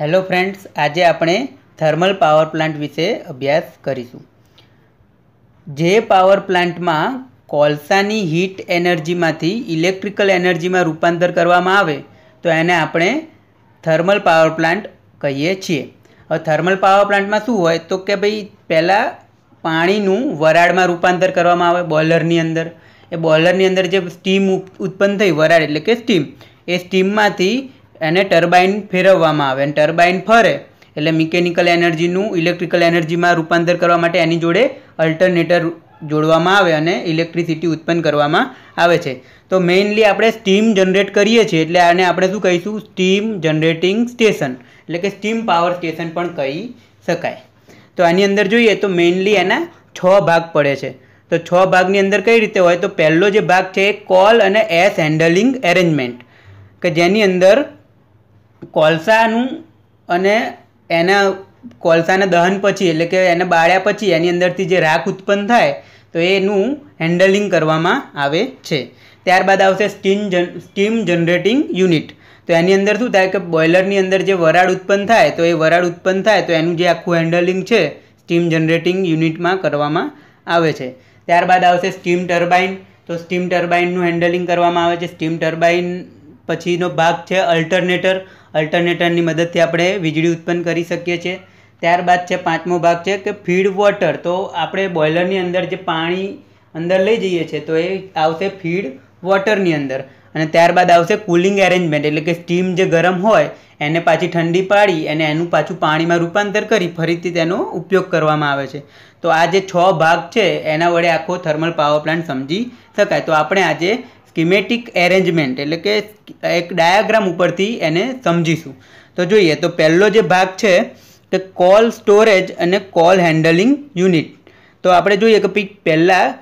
hello friends આજે આપણે thermal power plant વિશે અભ્યાસ કરીશું જે પાવર પ્લાન્ટમાં કોલસાની હીટ એનર્જીમાંથી ઇલેક્ટ્રિકલ એનર્જીમાં રૂપાંતર કરવામાં આવે તો એને આપણે થર્મલ પાવર પ્લાન્ટ કહીએ છીએ હવે થર્મલ પાવર પ્લાન્ટમાં શું હોય તો કે ભાઈ પહેલાં પાણીનું વરાળમાં રૂપાંતર કરવામાં આવે બોલરની અંદર એ બોલરની અંદર જે સ્ટીમ ઉત્પન્ન થઈ વરાળ એટલે કે સ્ટીમ એ સ્ટીમમાંથી એને ટર્બાઇન ફેરવવામાં આવે અને ટર્બાઇન ફરે એટલે મિકેનિકલ એનર્જીનું ઇલેક્ટ્રિકલ એનર્જીમાં રૂપાંતર કરવા માટે એની જોડે અલ્ટરનેટર જોડવામાં આવે અને ઇલેક્ટ્રિસિટી ઉત્પન્ન કરવામાં આવે છે તો મેઇનલી આપણે સ્ટીમ જનરેટ કરીએ છીએ એટલે આને આપણે શું કહીશું સ્ટીમ જનરેટિંગ સ્ટેશન એટલે કે સ્ટીમ પાવર સ્ટેશન પણ કહી શકાય તો આની અંદર જોઈએ તો મેઇનલી એના છ ભાગ પડે છે તો છ ભાગની અંદર કઈ રીતે હોય તો પહેલો જે ભાગ છે એ કોલ અને એસ હેન્ડલિંગ એરેન્જમેન્ટ કે જેની અંદર કોલસાનું અને એના કોલસાના દહન પછી એટલે કે એને બાળ્યા પછી એની અંદરથી જે રાખ ઉત્પન્ન થાય તો એનું હેન્ડલિંગ કરવામાં આવે છે ત્યારબાદ આવશે સ્ટીમ જન સ્ટીમ જનરેટિંગ યુનિટ તો એની અંદર શું થાય કે બોઇલરની અંદર જે વરાળ ઉત્પન્ન થાય તો એ વરાળ ઉત્પન્ન થાય તો એનું જે આખું હેન્ડલિંગ છે સ્ટીમ જનરેટિંગ યુનિટમાં કરવામાં આવે છે ત્યારબાદ આવશે સ્ટીમ ટર્બાઇન તો સ્ટીમ ટર્બાઇનનું હેન્ડલિંગ કરવામાં આવે છે સ્ટીમ ટર્બાઇન પછીનો ભાગ છે અલ્ટરનેટર અલ્ટરનેટરની મદદથી આપણે વીજળી ઉત્પન્ન કરી શકીએ છીએ ત્યારબાદ છે પાંચમો ભાગ છે કે ફીડ વોટર તો આપણે બોઇલરની અંદર જે પાણી અંદર લઈ જઈએ છીએ તો એ આવશે ફીડ વોટરની અંદર અને ત્યારબાદ આવશે કુલિંગ એરેન્જમેન્ટ એટલે કે સ્ટીમ જે ગરમ હોય એને પાછી ઠંડી પાડી અને એનું પાછું પાણીમાં રૂપાંતર કરી ફરીથી તેનો ઉપયોગ કરવામાં આવે છે તો આ જે છ ભાગ છે એના વડે આખો થર્મલ પાવર પ્લાન્ટ સમજી શકાય તો આપણે આજે સ્કીમેટિક એરેન્જમેન્ટ એટલે કે એક ડાયાગ્રામ ઉપરથી એને સમજીશું તો જોઈએ તો પહેલો જે ભાગ છે તે કોલ સ્ટોરેજ અને કોલ હેન્ડલિંગ યુનિટ તો આપણે જોઈએ કે પહેલાં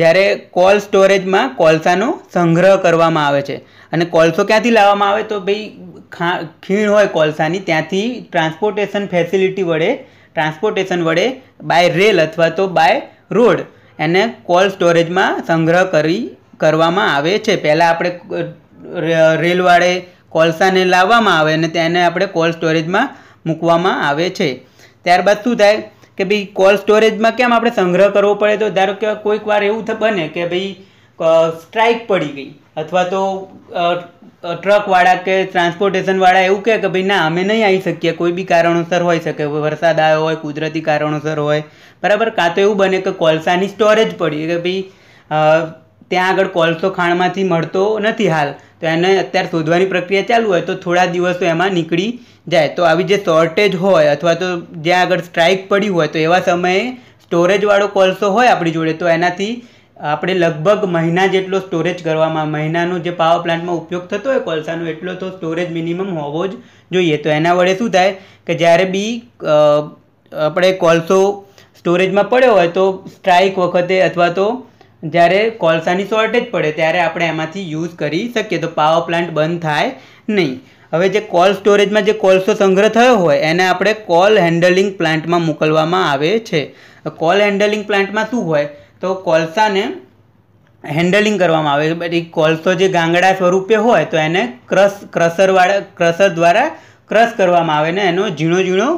જ્યારે કોલ સ્ટોરેજમાં કોલસાનો સંગ્રહ કરવામાં આવે છે અને કોલસો ક્યાંથી લાવવામાં આવે તો ભાઈ ખીણ હોય કોલસાની ત્યાંથી ટ્રાન્સપોર્ટેશન ફેસિલિટી વડે ટ્રાન્સપોર્ટેશન વડે બાય રેલ અથવા તો બાય રોડ એને કોલ સ્ટોરેજમાં સંગ્રહ કરી કરવામાં આવે છે પહેલાં આપણે રેલવાળે કોલસાને લાવવામાં આવે અને તેને આપણે કોલ્ડ સ્ટોરેજમાં મૂકવામાં આવે છે ત્યારબાદ શું થાય કે ભાઈ કોલ સ્ટોરેજમાં કેમ આપણે સંગ્રહ કરવો પડે તો ધારો કે કોઈક વાર એવું બને કે ભાઈ સ્ટ્રાઇક પડી ગઈ અથવા તો ટ્રકવાળા કે ટ્રાન્સપોર્ટેશનવાળા એવું કહે કે ભાઈ ના અમે નહીં આવી શકીએ કોઈ બી કારણોસર હોઈ શકે વરસાદ આવ્યો હોય કુદરતી કારણોસર હોય બરાબર કાં તો એવું બને કે કોલસાની સ્ટોરેજ પડી કે ભાઈ ત્યાં આગળ કોલસો ખાણમાંથી મળતો નથી હાલ તો એને અત્યારે શોધવાની પ્રક્રિયા ચાલુ હોય તો થોડા દિવસો એમાં નીકળી જાય તો આવી જે શોર્ટેજ હોય અથવા તો જ્યાં આગળ સ્ટ્રાઇક પડી હોય તો એવા સમયે સ્ટોરેજવાળો કોલસો હોય આપણી જોડે તો એનાથી આપણે લગભગ મહિના જેટલો સ્ટોરેજ કરવામાં મહિનાનો જે પાવર પ્લાન્ટમાં ઉપયોગ થતો હોય કોલસાનો એટલો તો સ્ટોરેજ મિનિમમ હોવો જ જોઈએ તો એના વડે શું થાય કે જ્યારે બી આપણે કોલસો સ્ટોરેજમાં પડ્યો હોય તો સ્ટ્રાઇક વખતે અથવા તો જ્યારે કોલસાની શોર્ટેજ પડે ત્યારે આપણે એમાંથી યુઝ કરી શકીએ તો પાવર પ્લાન્ટ બંધ થાય નહીં હવે જે કોલ સ્ટોરેજમાં જે કોલસો સંગ્રહ થયો હોય એને આપણે કોલ હેન્ડલિંગ પ્લાન્ટમાં મોકલવામાં આવે છે કોલ હેન્ડલિંગ પ્લાન્ટમાં શું હોય તો કોલસાને હેન્ડલિંગ કરવામાં આવે છે કોલસો જે ગાંગડા સ્વરૂપે હોય તો એને ક્રશ ક્રશરવાળા ક્રશર દ્વારા ક્રશ કરવામાં આવે ને એનો ઝીણો ઝીણો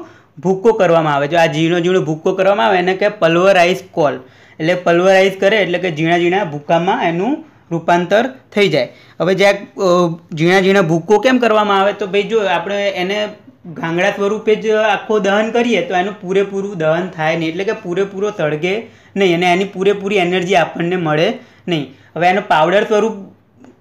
ભૂક્કો કરવામાં આવે છે આ ઝીણો ઝીણો ભૂક્કો કરવામાં આવે એને કે પલ્વરાઇઝ કોલ એટલે પલ્વરાઇઝ કરે એટલે કે ઝીણા ઝીણા ભૂકામાં એનું રૂપાંતર થઈ જાય હવે જે ઝીણા ઝીણા ભૂકો કેમ કરવામાં આવે તો ભાઈ જો આપણે એને ગાંગડા સ્વરૂપે જ આખો દહન કરીએ તો એનું પૂરેપૂરું દહન થાય નહીં એટલે કે પૂરેપૂરો સળગે નહીં અને એની પૂરેપૂરી એનર્જી આપણને મળે નહીં હવે એનો પાવડર સ્વરૂપ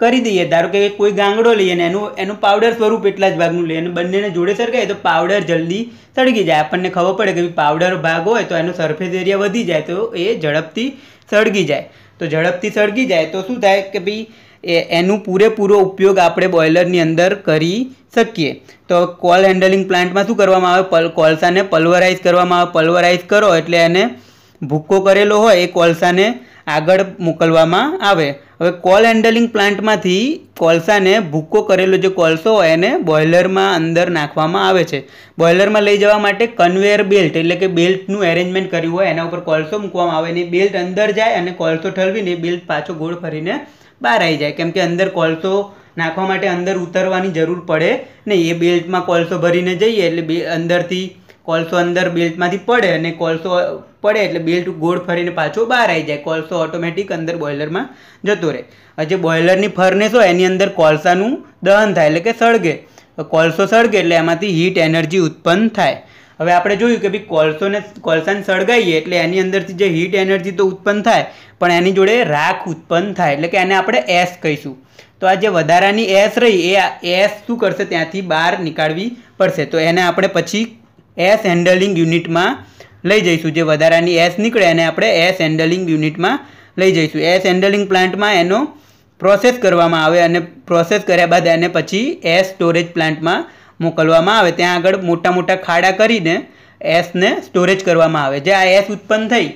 કરી દઈએ ધારો કે કોઈ ગાંગડો લઈએ ને એનું એનું પાવડર સ્વરૂપ એટલા જ ભાગનું લઈએ અને બંનેને જોડે સરકાય તો પાવડર જલ્દી સળગી જાય આપણને ખબર પડે કે પાવડર ભાગ હોય તો એનો સરફેસ એરિયા વધી જાય તો એ ઝડપથી સળગી જાય તો ઝડપથી સળગી જાય તો શું થાય કે ભાઈ એનું પૂરેપૂરો ઉપયોગ આપણે બોઇલરની અંદર કરી શકીએ તો કોલ હેન્ડલિંગ પ્લાન્ટમાં શું કરવામાં આવે પલ કોલસાને પલ્વરાઇઝ કરવામાં આવે પલ્વરાઇઝ કરો એટલે એને ભૂક્કો કરેલો હોય એ કોલસાને આગળ મોકલવામાં આવે હવે કોલ હેન્ડલિંગ પ્લાન્ટમાંથી કોલસાને ભૂક્કો કરેલો જે કોલસો હોય એને બોઇલરમાં અંદર નાખવામાં આવે છે બોઇલરમાં લઈ જવા માટે કન્વેયર બેલ્ટ એટલે કે બેલ્ટનું એરેન્જમેન્ટ કર્યું હોય એના ઉપર કોલસો મૂકવામાં આવે ને બેલ્ટ અંદર જાય અને કોલસો ઠલવીને બેલ્ટ પાછો ગોળ ફરીને બહાર આવી જાય કેમ કે અંદર કોલસો નાખવા માટે અંદર ઉતરવાની જરૂર પડે નહીં એ બેલ્ટમાં કોલસો ભરીને જઈએ એટલે બે અંદરથી કોલસો અંદર બેલ્ટમાંથી પડે અને કોલસો પડે એટલે બેલ્ટ ગોળ ફરીને પાછો બહાર આવી જાય કોલસો ઓટોમેટિક અંદર બોઇલરમાં જતો રહે જે બોઇલરની ફર્નેસ હોય એની અંદર કોલસાનું દહન થાય એટલે કે સળગે કોલસો સળગે એટલે એમાંથી હીટ એનર્જી ઉત્પન્ન થાય હવે આપણે જોયું કે ભાઈ કોલસોને કોલસાને સળગાવીએ એટલે એની અંદરથી જે હીટ એનર્જી તો ઉત્પન્ન થાય પણ એની જોડે રાખ ઉત્પન્ન થાય એટલે કે એને આપણે એસ કહીશું તો આ જે વધારાની એસ રહી એ એસ શું કરશે ત્યાંથી બહાર નીકાળવી પડશે તો એને આપણે પછી એસ હેન્ડલિંગ યુનિટમાં લઈ જઈશું જે વધારાની એસ નીકળે એને આપણે એસ હેન્ડલિંગ યુનિટમાં લઈ જઈશું એસ હેન્ડલિંગ પ્લાન્ટમાં એનો પ્રોસેસ કરવામાં આવે અને પ્રોસેસ કર્યા બાદ એને પછી એસ સ્ટોરેજ પ્લાન્ટમાં મોકલવામાં આવે ત્યાં આગળ મોટા મોટા ખાડા કરીને એસને સ્ટોરેજ કરવામાં આવે જે આ એસ ઉત્પન્ન થઈ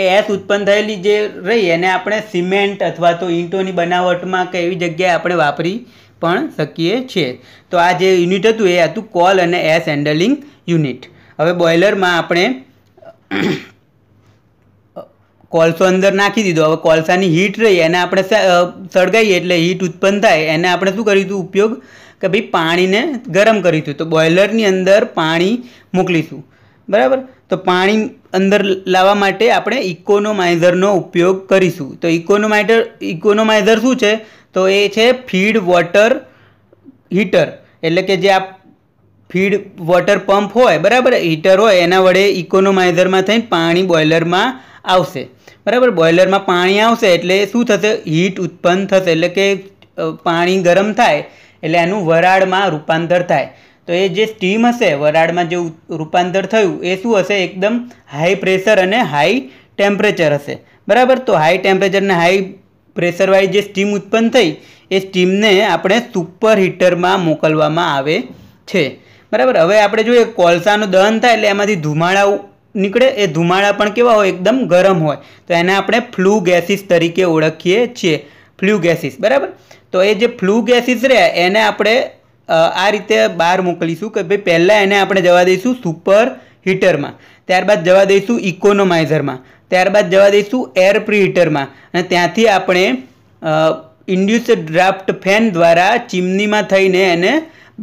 એ એસ ઉત્પન્ન થયેલી જે રહી એને આપણે સિમેન્ટ અથવા તો ઈંટોની બનાવટમાં કે એવી જગ્યાએ આપણે વાપરી પણ શકીએ છીએ તો આ જે યુનિટ હતું એ હતું કોલ અને એસ હેન્ડલિંગ યુનિટ હવે બોઇલરમાં આપણે કોલસો અંદર નાખી દીધો હવે કોલસાની હીટ રહી એને આપણે સળગાવીએ એટલે હીટ ઉત્પન્ન થાય એને આપણે શું કર્યું હતું ઉપયોગ કે ભાઈ પાણીને ગરમ કરીશું તો બોઇલરની અંદર પાણી મોકલીશું બરાબર તો પાણી અંદર લાવવા માટે આપણે ઇકોનોમાઇઝરનો ઉપયોગ કરીશું તો ઇકોનોમાઇઝર ઇકોનોમાઇઝર શું છે તો એ છે ફીડ વોટર હીટર એટલે કે જે આ ફીડ વોટર પંપ હોય બરાબર હીટર હોય એના વડે ઇકોનોમાઇઝરમાં થઈને પાણી બોઇલરમાં આવશે બરાબર બોઇલરમાં પાણી આવશે એટલે શું થશે હીટ ઉત્પન્ન થશે એટલે કે પાણી ગરમ થાય એટલે એનું વરાળમાં રૂપાંતર થાય તો એ જે સ્ટીમ હશે વરાળમાં જે રૂપાંતર થયું એ શું હશે એકદમ હાઈ પ્રેશર અને હાઈ ટેમ્પરેચર હશે બરાબર તો હાઈ ટેમ્પરેચર અને હાઈ પ્રેશરવાઇઝ જે સ્ટીમ ઉત્પન્ન થઈ એ સ્ટીમને આપણે સુપર હીટરમાં મોકલવામાં આવે છે બરાબર હવે આપણે જોઈએ કોલસાનું દહન થાય એટલે એમાંથી ધુમાડા નીકળે એ ધુમાડા પણ કેવા હોય એકદમ ગરમ હોય તો એને આપણે ફ્લુ ગેસીસ તરીકે ઓળખીએ છીએ ફ્લુ ગેસીસ બરાબર તો એ જે ફ્લુ ગેસીસ રહે એને આપણે આ રીતે બહાર મોકલીશું કે ભાઈ પહેલાં એને આપણે જવા દઈશું સુપર હીટરમાં ત્યારબાદ જવા દઈશું ઇકોનોમાઇઝરમાં ત્યારબાદ જવા દઈશું એર પ્રીહીટરમાં અને ત્યાંથી આપણે ઇન્ડ્યુસ ડ્રાફ્ટ ફેન દ્વારા ચીમનીમાં થઈને એને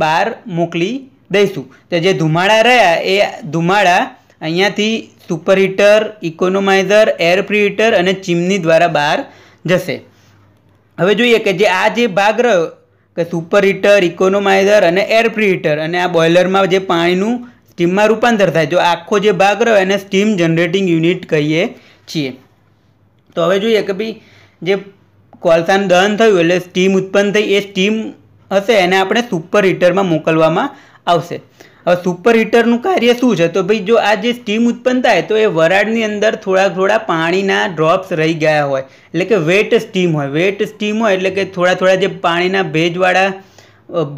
બહાર મોકલી દઈશું તો જે ધુમાડા રહ્યા એ ધુમાડા અહીંયાથી સુપરહીટર ઇકોનોમાઇઝર એર પ્રીહીટર અને ચીમની દ્વારા બહાર જશે હવે જોઈએ કે જે આ જે ભાગ રહ્યો કે સુપરહીટર ઇકોનોમાઇઝર અને એર પ્રીહીટર અને આ બોઇલરમાં જે પાણીનું સ્ટીમમાં રૂપાંતર થાય તો આખો જે ભાગ રહ્યો એને સ્ટીમ જનરેટિંગ યુનિટ કહીએ છીએ તો હવે જોઈએ કે ભાઈ જે કોલસાનું દહન થયું એટલે સ્ટીમ ઉત્પન્ન થઈ એ સ્ટીમ હશે એને આપણે સુપર હીટરમાં મોકલવામાં આવશે હવે સુપર હીટરનું કાર્ય શું છે તો ભાઈ જો આ જે સ્ટીમ ઉત્પન્ન થાય તો એ વરાળની અંદર થોડા થોડા પાણીના ડ્રોપ્સ રહી ગયા હોય એટલે કે વેટ સ્ટીમ હોય વેટ સ્ટીમ હોય એટલે કે થોડા થોડા જે પાણીના ભેજવાળા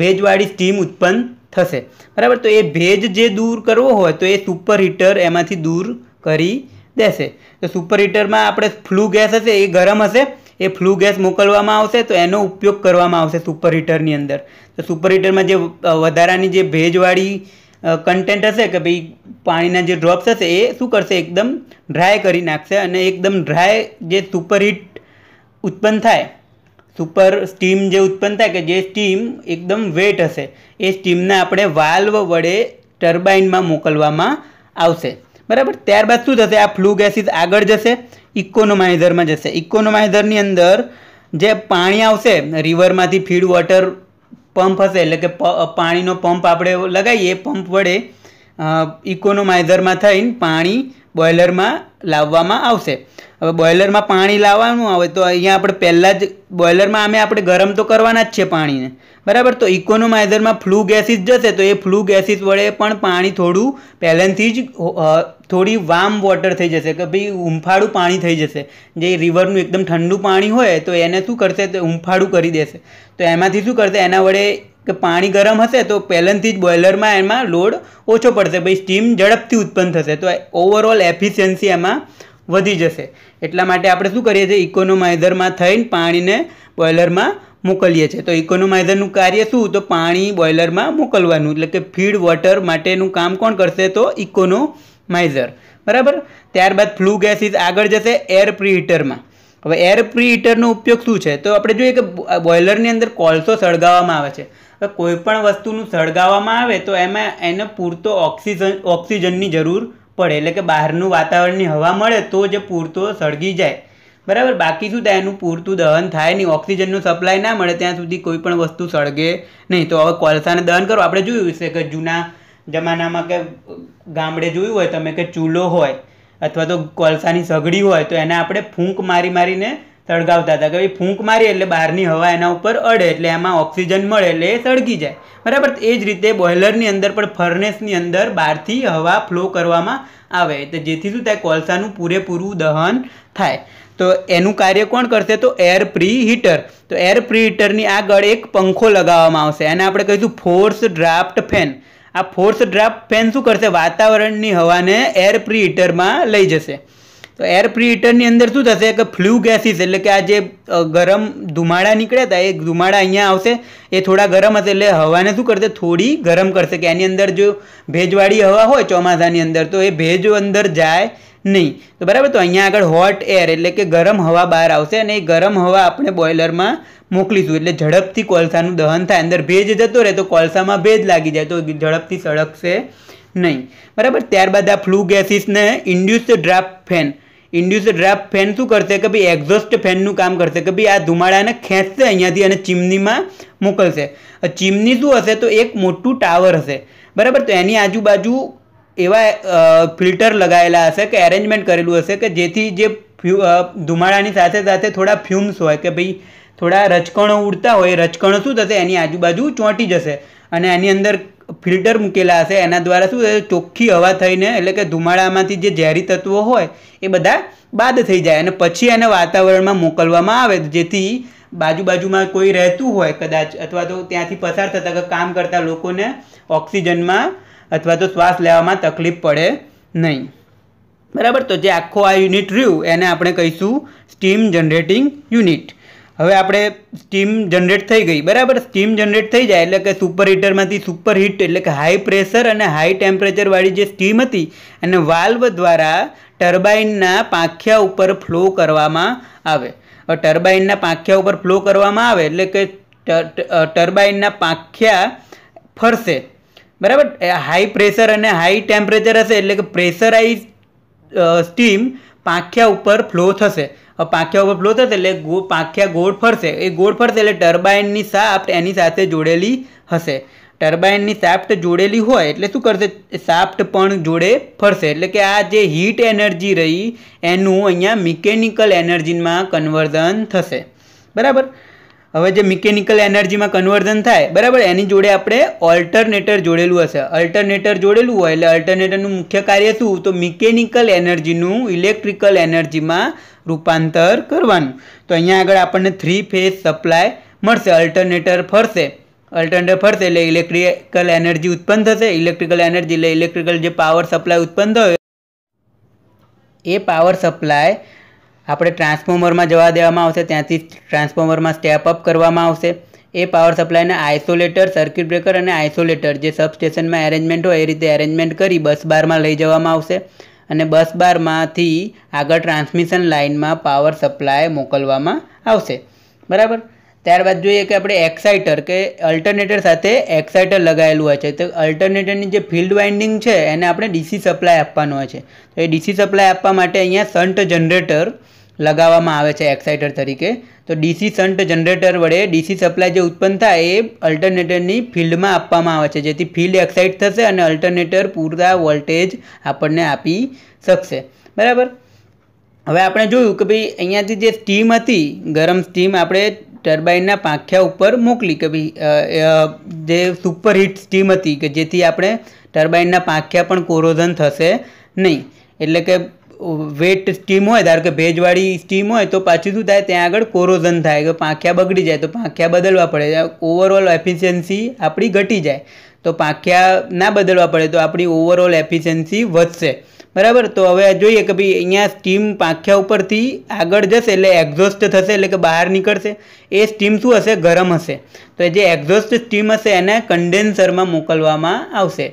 ભેજવાળી સ્ટીમ ઉત્પન્ન થશે બરાબર તો એ ભેજ જે દૂર કરવો હોય તો એ સુપર હીટર એમાંથી દૂર કરી દેશે તો સુપર હીટરમાં આપણે ફ્લૂ ગેસ હશે એ ગરમ હશે એ ફ્લૂ ગેસ મોકલવામાં આવશે તો એનો ઉપયોગ કરવામાં આવશે સુપર હીટરની અંદર તો સુપર હીટરમાં જે વધારાની જે ભેજવાળી કન્ટેન્ટ હશે કે ભાઈ પાણીના જે ડ્રોપ્સ હશે એ શું કરશે એકદમ ડ્રાય કરી નાખશે અને એકદમ ડ્રાય જે સુપરહીટ ઉત્પન્ન થાય સુપર સ્ટીમ જે ઉત્પન્ન થાય કે જે સ્ટીમ એકદમ વેટ હશે એ સ્ટીમને આપણે વાલ્વ વડે ટર્બાઇનમાં મોકલવામાં આવશે બરાબર ત્યારબાદ શું થશે આ ફ્લુ ગેસીસ આગળ જશે ઇકોનોમાઇઝરમાં જશે ઇકોનોમાઇઝરની અંદર જે પાણી આવશે રિવરમાંથી ફીડ વોટર પંપ હશે એટલે કે પાણીનો પંપ આપણે લગાવીએ પંપ વડે ઇકોનોમાઇઝરમાં થઈને પાણી બોઇલરમાં લાવવામાં આવશે હવે બોઇલરમાં પાણી લાવવાનું આવે તો અહીંયા આપણે પહેલાં જ બોઇલરમાં અમે આપણે ગરમ તો કરવાના જ છે પાણીને બરાબર તો ઇકોનોમાઇઝરમાં ફ્લુ ગેસીસ જશે તો એ ફ્લૂ ગેસીસ વડે પણ પાણી થોડું પહેલેથી જ થોડી વાર્મ વોટર થઈ જશે કે ભાઈ ઉંફાળું પાણી થઈ જશે જે રિવરનું એકદમ ઠંડુ પાણી હોય તો એને શું કરશે તો ઉંફાળું કરી દેશે તો એમાંથી શું કરશે એના વડે કે પાણી ગરમ હશે તો પહેલાંથી જ બોઇલરમાં એમાં લોડ ઓછો પડશે ભાઈ સ્ટીમ ઝડપથી ઉત્પન્ન થશે તો ઓવરઓલ એફિશિયન્સી એમાં વધી જશે એટલા માટે આપણે શું કરીએ છીએ ઇકોનોમાઇઝરમાં થઈને પાણીને બોઇલરમાં મોકલીએ છીએ તો ઇકોનોમાઇઝરનું કાર્ય શું તો પાણી બોઇલરમાં મોકલવાનું એટલે કે ફીડ વોટર માટેનું કામ કોણ કરશે તો ઇકોનોમાઇઝર બરાબર ત્યારબાદ ફ્લૂ ગેસીસ આગળ જશે એર પ્રીહીટરમાં હવે એર પ્રીહીટરનો ઉપયોગ શું છે તો આપણે જોઈએ કે બોઇલરની અંદર કોલસો સળગાવવામાં આવે છે કોઈ પણ વસ્તુનું સળગાવવામાં આવે તો એમાં એને પૂરતો ઓક્સિજન ઓક્સિજનની જરૂર પડે એટલે કે બહારનું વાતાવરણની હવા મળે તો જે પૂરતો સળગી જાય બરાબર બાકી શું થાય એનું પૂરતું દહન થાય નહીં ઓક્સિજનનો સપ્લાય ના મળે ત્યાં સુધી કોઈ પણ વસ્તુ સળગે નહીં તો હવે કોલસાને દહન કરો આપણે જોયું છે કે જૂના જમાનામાં કે ગામડે જોયું હોય તમે કે ચૂલો હોય અથવા તો કોલસાની સગડી હોય તો એને આપણે ફૂંક મારી મારીને સળગાવતા હતા કે ભાઈ ફૂંક મારી એટલે બહારની હવા એના ઉપર અડે એટલે એમાં ઓક્સિજન મળે એટલે એ સળગી જાય બરાબર એ જ રીતે બોઇલરની અંદર પણ ફર્નેસની અંદર બહારથી હવા ફ્લો કરવામાં આવે તો જેથી શું થાય કોલસાનું પૂરેપૂરું દહન થાય તો એનું કાર્ય કોણ કરશે તો એર પ્રી હીટર તો એર પ્રી હીટરની આગળ એક પંખો લગાવવામાં આવશે અને આપણે કહીશું ફોર્સ ડ્રાફ્ટ ફેન આ ફોર્સ ડ્રાફ્ટ ફેન શું કરશે વાતાવરણની હવાને એર પ્રી હીટરમાં લઈ જશે તો એર પ્રિટરની અંદર શું થશે કે ફ્લુ ગેસીસ એટલે કે આ જે ગરમ ધુમાડા નીકળ્યા હતા એ ધુમાડા અહીંયા આવશે એ થોડા ગરમ હશે એટલે હવાને શું કરશે થોડી ગરમ કરશે કે એની અંદર જો ભેજવાળી હવા હોય ચોમાસાની અંદર તો એ ભેજ અંદર જાય નહીં તો બરાબર તો અહીંયા આગળ હોટ એર એટલે કે ગરમ હવા બહાર આવશે અને એ ગરમ હવા આપણે બોઇલરમાં મોકલીશું એટલે ઝડપથી કોલસાનું દહન થાય અંદર ભેજ જતો રહે તો કોલસામાં ભેજ લાગી જાય તો ઝડપથી સળગશે નહીં બરાબર ત્યારબાદ આ ફ્લુ ગેસીસને induced draft fan induce draft fan શું કરશે કે ભાઈ એક્ઝોસ્ટ ફેનનું કામ કરશે કે ભાઈ આ ધુમાડાને ખેંચશે અહીંયાથી અને ચીમનીમાં મોકલશે ચીમની શું હશે તો એક મોટું ટાવર હશે બરાબર તો એની આજુબાજુ એવા ફિલ્ટર લગાવેલા હશે કે એરેન્જમેન્ટ કરેલું હશે કે જેથી જે ધુમાડાની સાથે સાથે થોડા ફ્યુમ્સ હોય કે ભાઈ થોડા રચકણો ઉડતા હોય રચકણો શું થશે એની આજુબાજુ ચોંટી જશે અને એની અંદર ફિલ્ટર મૂકેલા હશે એના દ્વારા શું ચોખ્ખી હવા થઈને એટલે કે ધુમાડામાંથી જે ઝેરી તત્વો હોય એ બધા બાદ થઈ જાય અને પછી એને વાતાવરણમાં મોકલવામાં આવે જેથી બાજુબાજુમાં કોઈ રહેતું હોય કદાચ અથવા તો ત્યાંથી પસાર થતાં કે કામ કરતા લોકોને ઓક્સિજનમાં અથવા તો શ્વાસ લેવામાં તકલીફ પડે નહીં બરાબર તો જે આખો આ યુનિટ રહ્યું એને આપણે કહીશું સ્ટીમ જનરેટિંગ યુનિટ હવે આપણે સ્ટીમ જનરેટ થઈ ગઈ બરાબર સ્ટીમ જનરેટ થઈ જાય એટલે કે સુપર હીટરમાંથી સુપર હીટ એટલે કે હાઈ પ્રેશર અને હાઈ ટેમ્પરેચરવાળી જે સ્ટીમ હતી એને વાલ્વ દ્વારા ટર્બાઇનના પાંખિયા ઉપર ફ્લો કરવામાં આવે ટર્બાઇનના પાંખિયા ઉપર ફ્લો કરવામાં આવે એટલે કે ટર્બાઇનના પાંખિયા ફરશે બરાબર હાઈ પ્રેશર અને હાઈ ટેમ્પરેચર હશે એટલે કે પ્રેશરાઇઝ સ્ટીમ પાંખિયા ઉપર ફ્લો થશે પાંખ્યા ઉપર ફ્લો થશે એટલે ગો પાંખ્યા ગોળ ફરશે એ ગોળ ફરશે એટલે ટર્બાઇનની સાફ્ટ એની સાથે જોડેલી હશે ટર્બાઇનની સાફ્ટ જોડેલી હોય એટલે શું કરશે સાફ્ટ પણ જોડે ફરશે એટલે કે આ જે હીટ એનર્જી રહી એનું અહીંયા મિકેનિકલ એનર્જીમાં કન્વર્ઝન થશે બરાબર હવે જે મિકેનિકલ એનર્જીમાં કન્વર્ઝન થાય બરાબર એની જોડે આપણે ઓલ્ટરનેટર જોડેલું હશે અલ્ટરનેટર જોડેલું હોય એટલે અલ્ટરનેટરનું મુખ્ય કાર્ય શું તો મિકેનિકલ એનર્જીનું ઇલેક્ટ્રિકલ એનર્જીમાં રૂપાંતર કરવાનું તો અહીંયા આગળ આપણને થ્રી ફેઝ સપ્લાય મળશે અલ્ટરનેટર ફરશે અલ્ટરનેટર ફરશે એટલે ઇલેક્ટ્રિકલ એનર્જી ઉત્પન્ન થશે ઇલેક્ટ્રિકલ એનર્જી એટલે ઇલેક્ટ્રિકલ જે પાવર સપ્લાય ઉત્પન્ન થયો એ પાવર સપ્લાય આપણે ટ્રાન્સફોર્મરમાં જવા દેવામાં આવશે ત્યાંથી ટ્રાન્સફોર્મરમાં સ્ટેપ અપ કરવામાં આવશે એ પાવર સપ્લાયના આઇસોલેટર સર્કિટ બ્રેકર અને આઇસોલેટર જે સબસ્ટેશનમાં એરેન્જમેન્ટ હોય એ રીતે એરેન્જમેન્ટ કરી બસ બારમાં લઈ જવામાં આવશે અને બસ બારમાંથી આગળ ટ્રાન્સમિશન લાઇનમાં પાવર સપ્લાય મોકલવામાં આવશે બરાબર ત્યારબાદ જોઈએ કે આપણે એક્સાઇટર કે અલ્ટરનેટર સાથે એક્સાઇટર લગાવેલું હોય છે તો અલ્ટરનેટરની જે ફિલ્ડ વાઇન્ડિંગ છે એને આપણે ડીસી સપ્લાય આપવાનું હોય છે તો એ ડીસી સપ્લાય આપવા માટે અહીંયા સન્ટ જનરેટર લગાવવામાં આવે છે એક્સાઇટર તરીકે તો ડીસી શન્ટ જનરેટર વડે ડીસી સપ્લાય જે ઉત્પન્ન થાય એ અલ્ટરનેટરની ફિલ્ડમાં આપવામાં આવે છે જેથી ફિલ્ડ એક્સાઇટ થશે અને અલ્ટરનેટર પૂરતા વોલ્ટેજ આપણને આપી શકશે બરાબર હવે આપણે જોયું કે ભાઈ અહીંયાથી જે સ્ટીમ હતી ગરમ સ્ટીમ આપણે ટર્બાઇનના પાંખિયા ઉપર મોકલી કે ભાઈ જે સુપરહિટ સ્ટીમ હતી કે જેથી આપણે ટર્બાઇનના પાંખિયા પણ કોરોઝન થશે નહીં એટલે કે વેટ સ્ટીમ હોય ધારો કે ભેજવાળી સ્ટીમ હોય તો પાછું શું થાય ત્યાં આગળ કોરોઝન થાય કે પાંખ્યા બગડી જાય તો પાંખ્યા બદલવા પડે ઓવરઓલ એફિશિયન્સી આપણી ઘટી જાય તો પાંખ્યા ના બદલવા પડે તો આપણી ઓવરઓલ એફિશિયન્સી વધશે બરાબર તો હવે જોઈએ કે ભાઈ અહીંયા સ્ટીમ પાંખ્યા ઉપરથી આગળ જશે એટલે એક્ઝોસ્ટ થશે એટલે કે બહાર નીકળશે એ સ્ટીમ શું હશે ગરમ હશે તો જે એક્ઝોસ્ટ સ્ટીમ હશે એને કન્ડેન્સરમાં મોકલવામાં આવશે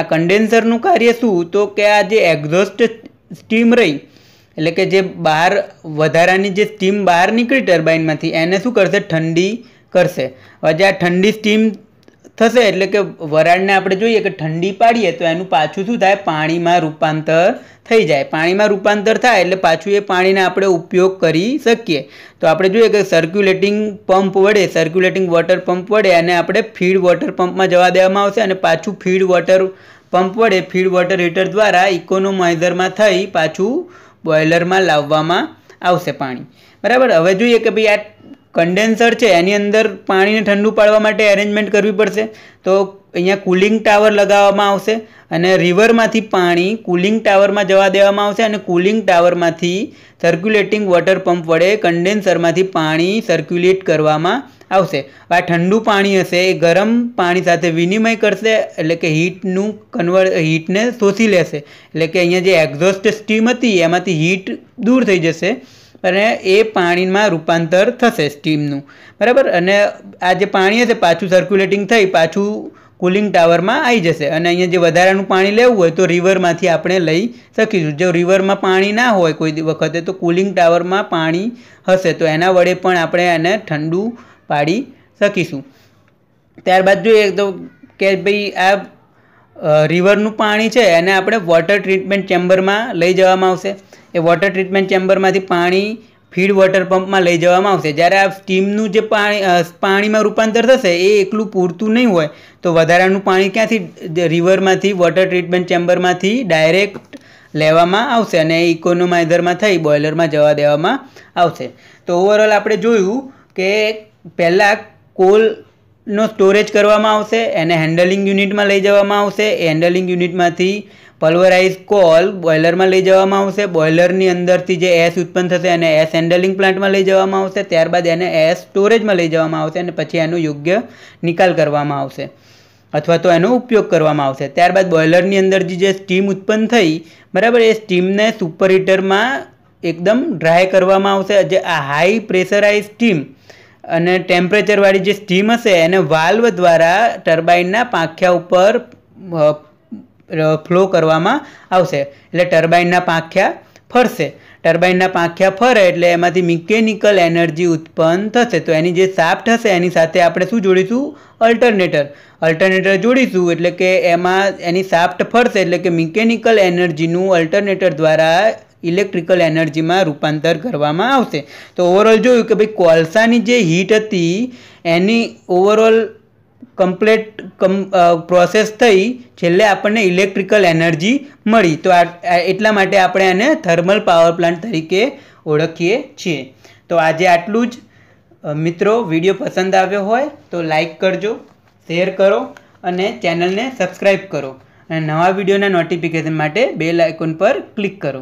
આ કન્ડેન્સરનું કાર્ય શું તો કે આ જે એક્ઝોસ્ટ સ્ટીમ રહી એટલે કે જે બહાર વધારાની જે સ્ટીમ બહાર નીકળી ટર્બાઇનમાંથી એને શું કરશે ઠંડી કરશે હવે જે આ ઠંડી સ્ટીમ થશે એટલે કે વરાળને આપણે જોઈએ કે ઠંડી પાડીએ તો એનું પાછું શું થાય પાણીમાં રૂપાંતર થઈ જાય પાણીમાં રૂપાંતર થાય એટલે પાછું એ પાણીને આપણે ઉપયોગ કરી શકીએ તો આપણે જોઈએ કે સર્ક્યુલેટિંગ પંપ વડે સર્ક્યુલેટિંગ વોટર પંપ વડે અને આપણે ફીડ વોટર પંપમાં જવા દેવામાં આવશે અને પાછું ફીડ વોટર પંપ વડે ફીડ વોટર હીટર દ્વારા ઇકોનોમાઇઝરમાં થઈ પાછું બોઇલરમાં લાવવામાં આવશે પાણી બરાબર હવે જોઈએ કે ભાઈ આ કન્ડેન્સર છે એની અંદર પાણીને ઠંડુ પાડવા માટે એરેન્જમેન્ટ કરવી પડશે તો અહીંયા કુલિંગ ટાવર લગાવવામાં આવશે અને રિવરમાંથી પાણી કુલિંગ ટાવરમાં જવા દેવામાં આવશે અને કુલિંગ ટાવરમાંથી સર્ક્યુલેટિંગ વોટર પંપ વડે કન્ડેન્સરમાંથી પાણી સર્ક્યુલેટ કરવામાં આવશે આ ઠંડુ પાણી હશે એ ગરમ પાણી સાથે વિનિમય કરશે એટલે કે હીટનું કન્વર્ટ હીટને શોષી લેશે એટલે કે અહીંયા જે એક્ઝોસ્ટ સ્ટીમ હતી એમાંથી હીટ દૂર થઈ જશે અને એ પાણીમાં રૂપાંતર થશે સ્ટીમનું બરાબર અને આ જે પાણી હશે પાછું સર્ક્યુલેટિંગ થઈ પાછું કુલિંગ ટાવરમાં આવી જશે અને અહીંયા જે વધારાનું પાણી લેવું હોય તો રિવરમાંથી આપણે લઈ શકીશું જો રિવરમાં પાણી ના હોય કોઈ વખતે તો કુલિંગ ટાવરમાં પાણી હશે તો એના વડે પણ આપણે એને ઠંડુ પાડી શકીશું ત્યારબાદ જોઈએ તો કે ભાઈ આ રિવરનું પાણી છે એને આપણે વોટર ટ્રીટમેન્ટ ચેમ્બરમાં લઈ જવામાં આવશે એ વોટર ટ્રીટમેન્ટ ચેમ્બરમાંથી પાણી ફીડ વોટર પંપમાં લઈ જવામાં આવશે જ્યારે આ સ્ટીમનું જે પાણી પાણીમાં રૂપાંતર થશે એ એકલું પૂરતું નહીં હોય તો વધારાનું પાણી ક્યાંથી રિવરમાંથી વોટર ટ્રીટમેન્ટ ચેમ્બરમાંથી ડાયરેક્ટ લેવામાં આવશે અને ઇકોનોમાઇઝરમાં થઈ બોઇલરમાં જવા દેવામાં આવશે તો ઓવરઓલ આપણે જોયું કે પહેલાં કોલનો સ્ટોરેજ કરવામાં આવશે એને હેન્ડલિંગ યુનિટમાં લઈ જવામાં આવશે એ હેન્ડલિંગ યુનિટમાંથી પલ્વરાઇઝ કોલ બોઇલરમાં લઈ જવામાં આવશે બોઇલરની અંદરથી જે એસ ઉત્પન્ન થશે એને એસ હેન્ડલિંગ પ્લાન્ટમાં લઈ જવામાં આવશે ત્યારબાદ એને એસ સ્ટોરેજમાં લઈ જવામાં આવશે અને પછી એનો યોગ્ય નિકાલ કરવામાં આવશે અથવા તો એનો ઉપયોગ કરવામાં આવશે ત્યારબાદ બોઇલરની અંદર જે સ્ટીમ ઉત્પન્ન થઈ બરાબર એ સ્ટીમને સુપર હીટરમાં એકદમ ડ્રાય કરવામાં આવશે જે આ હાઈ પ્રેશરાઇઝ સ્ટીમ અને ટેમ્પરેચરવાળી જે સ્ટીમ હશે એને વાલ્વ દ્વારા ટર્બાઇનના પાંખ્યા ઉપર ફ્લો કરવામાં આવશે એટલે ટર્બાઇનના પાંખ્યા ફરશે ટર્બાઇનના પાંખ્યા ફરે એટલે એમાંથી મિકેનિકલ એનર્જી ઉત્પન્ન થશે તો એની જે સાફ્ટ હશે એની સાથે આપણે શું જોડીશું અલ્ટરનેટર અલ્ટરનેટર જોડીશું એટલે કે એમાં એની સાફ્ટ ફરશે એટલે કે મિકેનિકલ એનર્જીનું અલ્ટરનેટર દ્વારા ઇલેક્ટ્રિકલ એનર્જીમાં રૂપાંતર કરવામાં આવશે તો ઓવરઓલ જોયું કે ભાઈ કોલસાની જે હીટ હતી એની ઓવરઓલ કમ્પ્લેટ કમ પ્રોસેસ થઈ છેલ્લે આપણને ઇલેક્ટ્રિકલ એનર્જી મળી તો આ એટલા માટે આપણે આને થર્મલ પાવર પ્લાન્ટ તરીકે ઓળખીએ છીએ તો આજે આટલું જ મિત્રો વિડીયો પસંદ આવ્યો હોય તો લાઈક કરજો શેર કરો અને ચેનલને સબસ્ક્રાઈબ કરો અને નવા વિડીયોના નોટિફિકેશન માટે બેલ આઇકોન પર ક્લિક કરો